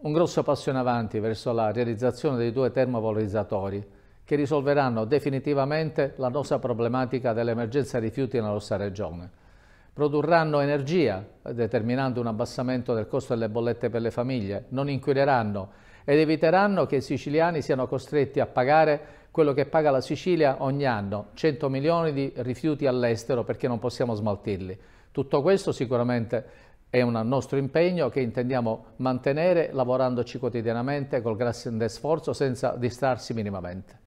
Un grosso passo in avanti verso la realizzazione dei due termovalorizzatori che risolveranno definitivamente la nostra problematica dell'emergenza rifiuti nella nostra regione. Produrranno energia, determinando un abbassamento del costo delle bollette per le famiglie, non inquineranno ed eviteranno che i siciliani siano costretti a pagare quello che paga la Sicilia ogni anno, 100 milioni di rifiuti all'estero perché non possiamo smaltirli. Tutto questo sicuramente è un nostro impegno che intendiamo mantenere lavorandoci quotidianamente col grande sforzo senza distrarsi minimamente.